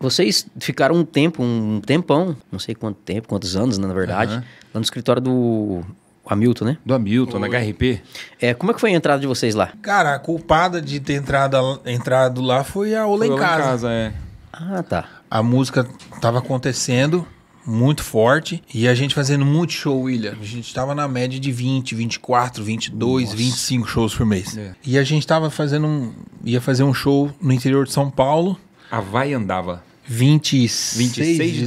Vocês ficaram um tempo, um tempão, não sei quanto tempo, quantos anos, né, na verdade, uhum. lá no escritório do Hamilton, né? Do Hamilton, na HRP. É, como é que foi a entrada de vocês lá? Cara, a culpada de ter entrado, entrado lá foi a Ola em Casa. Em casa é. Ah, tá. A música tava acontecendo muito forte e a gente fazendo muito show, William. A gente tava na média de 20, 24, 22, Nossa. 25 shows por mês. É. E a gente tava fazendo um ia fazer um show no interior de São Paulo. A vai andava. 26, 26 de, de dezembro.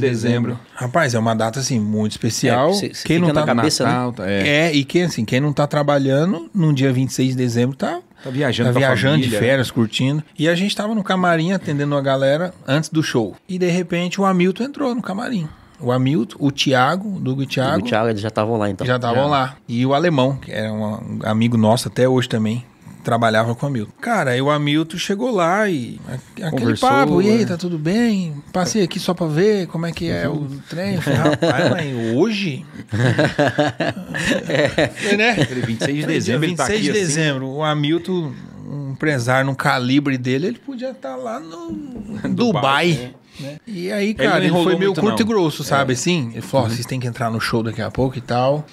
dezembro. Rapaz, é uma data assim muito especial. É, cê, cê quem não tá na cabeça, né? Natal, né? é. é. e quem assim, quem não tá trabalhando num dia 26 de dezembro tá tá viajando, tá viajando família, de férias, curtindo. E a gente tava no camarim atendendo a galera antes do show. E de repente o Hamilton entrou no camarim. O Hamilton, o Thiago, o Dugo e o Thiago. O Thiago, eles já estavam lá então. Já estavam lá. E o Alemão, que era um amigo nosso até hoje também, trabalhava com o Hamilton. Cara, aí o Hamilton chegou lá e aquele Conversou, papo, e aí, né? tá tudo bem? Passei aqui só pra ver como é que é o uhum. trem. falei, rapaz, mãe, hoje? é. né? 26 de dezembro 26 ele tá aqui de assim. dezembro, assim. o Hamilton, um empresário no calibre dele, ele podia estar tá lá no Dubai. Né? né? E aí, cara, ele, ele foi meio curto não. e grosso, sabe? É. Assim, ele falou: uhum. vocês têm que entrar no show daqui a pouco e tal.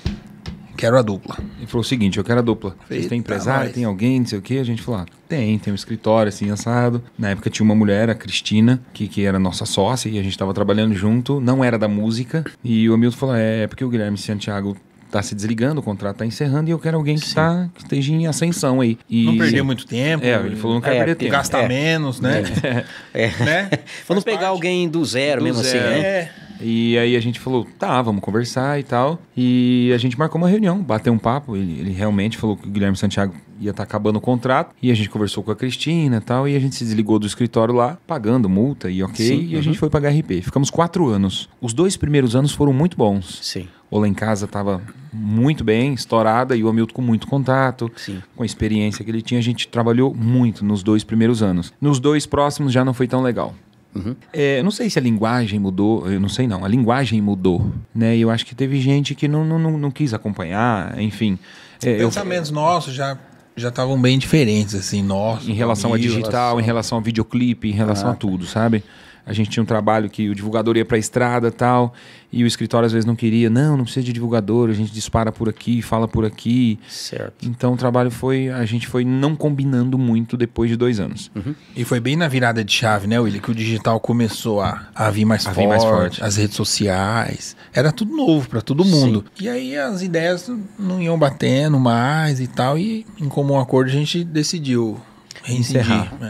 Quero a dupla. Ele falou o seguinte: eu quero a dupla. Vocês têm empresário, tem alguém, não sei o quê? A gente falou: ah, tem, tem um escritório assim, assado. Na época tinha uma mulher, a Cristina, que, que era nossa sócia e a gente estava trabalhando junto, não era da música. E o Hamilton falou: é, é porque o Guilherme Santiago tá se desligando, o contrato tá encerrando e eu quero alguém que, tá, que esteja em ascensão aí. E... Não perder muito tempo. É, ele falou, não quer é, perder tempo. Gastar é. menos, né? É. é. Né? Vamos pegar parte. alguém do zero do mesmo assim, zero. assim, né? É. E aí a gente falou, tá, vamos conversar e tal. E a gente marcou uma reunião, bateu um papo. Ele, ele realmente falou que o Guilherme Santiago ia estar tá acabando o contrato. E a gente conversou com a Cristina e tal. E a gente se desligou do escritório lá, pagando multa e ok. Sim, e uhum. a gente foi pagar RP. Ficamos quatro anos. Os dois primeiros anos foram muito bons. Sim. O Lá em Casa estava muito bem, estourada, e o Hamilton com muito contato, Sim. com a experiência que ele tinha. A gente trabalhou muito nos dois primeiros anos. Nos dois próximos já não foi tão legal. Uhum. É, não sei se a linguagem mudou, eu não sei não, a linguagem mudou, né? E eu acho que teve gente que não, não, não quis acompanhar, enfim. É, Pensamentos eu... nossos já já estavam bem diferentes, assim, nossos. Em relação a digital, relação... em relação ao videoclipe, em relação ah, a tudo, sabe? a gente tinha um trabalho que o divulgador ia para a estrada tal, e o escritório às vezes não queria, não, não precisa de divulgador, a gente dispara por aqui, fala por aqui. Certo. Então o trabalho foi, a gente foi não combinando muito depois de dois anos. Uhum. E foi bem na virada de chave, né, Willi, que o digital começou a, a vir mais, a forte, vir mais forte, as redes sociais, era tudo novo para todo mundo. Sim. E aí as ideias não iam batendo mais e tal, e em comum acordo a gente decidiu encerrar. Né?